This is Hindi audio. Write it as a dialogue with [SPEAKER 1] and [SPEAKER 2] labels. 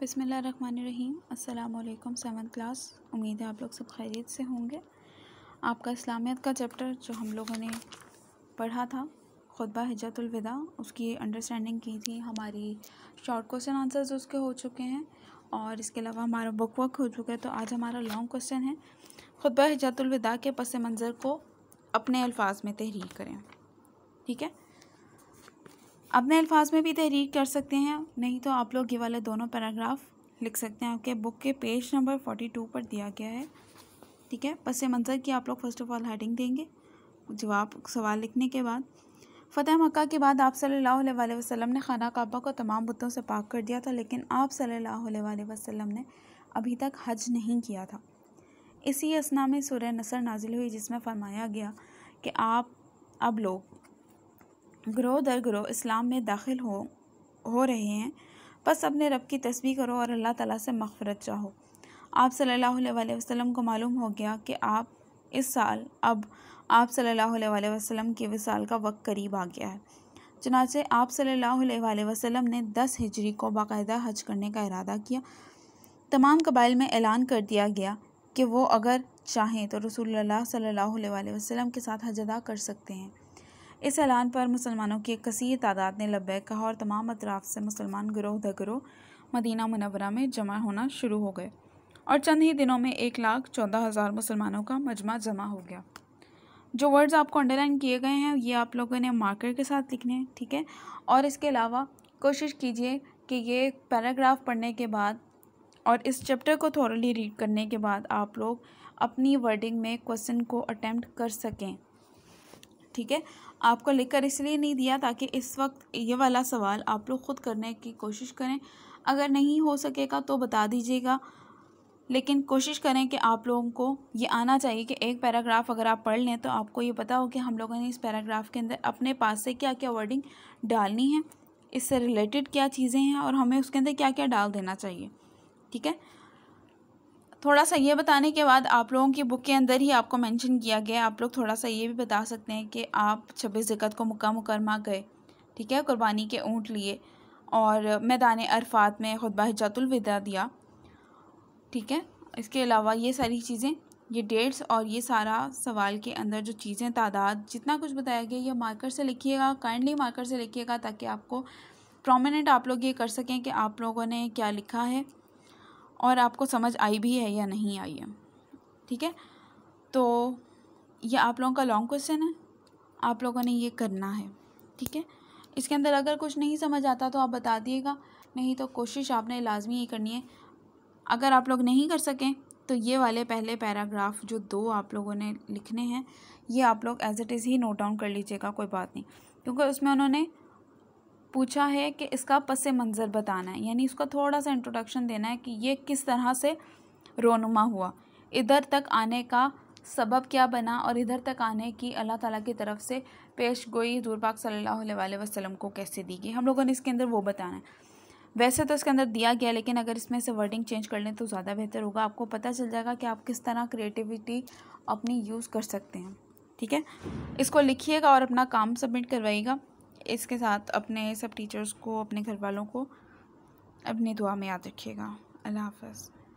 [SPEAKER 1] बसमिल रहीम अल्लाम सेवन क्लास उम्मीद है आप लोग सब खैरियत से होंगे आपका इस्लामियत का चैप्टर जो हम लोगों ने पढ़ा था खुतबा हजतुलविदा उसकी अंडरस्टैंडिंग की थी हमारी शॉर्ट क्वेश्चन आंसर्स उसके हो चुके हैं और इसके अलावा हमारा बुक वर्क हो चुका है तो आज हमारा लॉन्ग क्वेश्चन है खुतबा हजतुलविदा के पस मंज़र को अपने अल्फाज में तहरीर करें ठीक है अपने अल्फाज में भी तहरीर कर सकते हैं नहीं तो आप लोग ये वाले दोनों पैराग्राफ लिख सकते हैं आपके बुक के पेज नंबर फोर्टी टू पर दिया गया है ठीक है पस मंजर की आप लोग फ़र्स्ट ऑफ़ ऑल हेडिंग देंगे जवाब सवाल लिखने के बाद फ़तेह मक्का के बाद आप सल्लल्लाहु अलैहि वसल्लम ने खाना काबा को तमाम बुतों से पाक कर दिया था लेकिन आप सल्लल्लाहु अलैहि वसल्लम ने अभी तक हज नहीं किया था इसी असना में सूर्य नसर नाजिल हुई जिसमें फरमाया गया कि आप अब लोग ग्रोह दर ग्रोह इस्लाम में दाखिल हो हो रहे हैं बस अपने रब की तस्वीर करो और अल्लाह ताला से मफ़रत चाहो आप सल्लल्लाहु अलैहि वसल्लम को मालूम हो गया कि आप इस साल अब आप सल्लल्लाहु अलैहि वसल्लम के विसाल का वक्त करीब आ गया है चनाचे आप सल्लल्लाहु अलैहि वसल्लम ने दस हिजरी को बाकायदा हज करने का इरादा किया तमाम कबाइल में ऐलान कर दिया गया कि वो अगर चाहें तो रसूल सल्लल्लाहु अलैहि वसल्लम के साथ हज अदा कर सकते हैं इस ऐलान पर मुसलमानों की एक कसीर तादाद ने लबैक कहा और तमाम अतराफ से मुसलमान गिरोह दगरोह मदीना मुनवरा में जमा होना शुरू हो गए और चंद ही दिनों में एक लाख चौदह हज़ार मुसलमानों का मजमा जमा हो गया जो वर्ड्स आपको अंडरलाइन किए गए हैं ये आप लोगों ने मार्कर के साथ लिखने हैं ठीक है और इसके अलावा कोशिश कीजिए कि ये पैराग्राफ पढ़ने के बाद और इस चैप्टर को थोरली रीड करने के बाद आप लोग अपनी वर्डिंग में क्वेश्चन को अटैम्प्ट कर सकें ठीक है आपको लिखकर इसलिए नहीं दिया ताकि इस वक्त ये वाला सवाल आप लोग ख़ुद करने की कोशिश करें अगर नहीं हो सकेगा तो बता दीजिएगा लेकिन कोशिश करें कि आप लोगों को ये आना चाहिए कि एक पैराग्राफ अगर आप पढ़ लें तो आपको ये पता हो कि हम लोगों ने इस पैराग्राफ के अंदर अपने पास से क्या क्या वर्डिंग डालनी है इससे रिलेटेड क्या चीज़ें हैं और हमें उसके अंदर क्या क्या डाल देना चाहिए ठीक है थोड़ा सा ये बताने के बाद आप लोगों की बुक के अंदर ही आपको मेंशन किया गया आप लोग थोड़ा सा ये भी बता सकते हैं कि आप छब्बीस दिक्कत को मुक्का मुकरमा गए ठीक है कुर्बानी के ऊँट लिए और मैदान अरफात में खुदबा हजातुलविदा दिया ठीक है इसके अलावा ये सारी चीज़ें ये डेट्स और ये सारा सवाल के अंदर जो चीज़ें तादाद जितना कुछ बताया गया ये मार्कर से लिखिएगा काइंडली मार्कर से लिखिएगा ताकि आपको प्रोमिनेंट आप लोग ये कर सकें कि आप लोगों ने क्या लिखा है और आपको समझ आई भी है या नहीं आई है ठीक है तो ये आप लोगों का लॉन्ग क्वेश्चन है आप लोगों ने ये करना है ठीक है इसके अंदर अगर कुछ नहीं समझ आता तो आप बता दिएगा नहीं तो कोशिश आपने लाजमी ये करनी है अगर आप लोग नहीं कर सकें तो ये वाले पहले पैराग्राफ जो दो आप लोगों ने लिखने हैं ये आप लोग एज इट इज़ ही नोट डाउन कर लीजिएगा कोई बात नहीं क्योंकि उसमें उन्होंने पूछा है कि इसका पस मंज़र बताना है यानी इसका थोड़ा सा इंट्रोडक्शन देना है कि ये किस तरह से रोनुमा हुआ इधर तक आने का सबब क्या बना और इधर तक आने की अल्लाह ताला की तरफ से पेश गोई दूरपाक सल्लल्लाहु अलैहि वसल्लम को कैसे दी गई हम लोगों ने इसके अंदर वो बताना है वैसे तो इसके अंदर दिया गया लेकिन अगर इसमें से वर्डिंग चेंज कर लें तो ज़्यादा बेहतर होगा आपको पता चल जाएगा कि आप किस तरह क्रिएटिविटी अपनी यूज़ कर सकते हैं ठीक है इसको लिखिएगा और अपना काम सबमिट करवाइएगा इसके साथ अपने सब टीचर्स को अपने घर वालों को अपनी दुआ में याद रखिएगा अल्लाह हाफ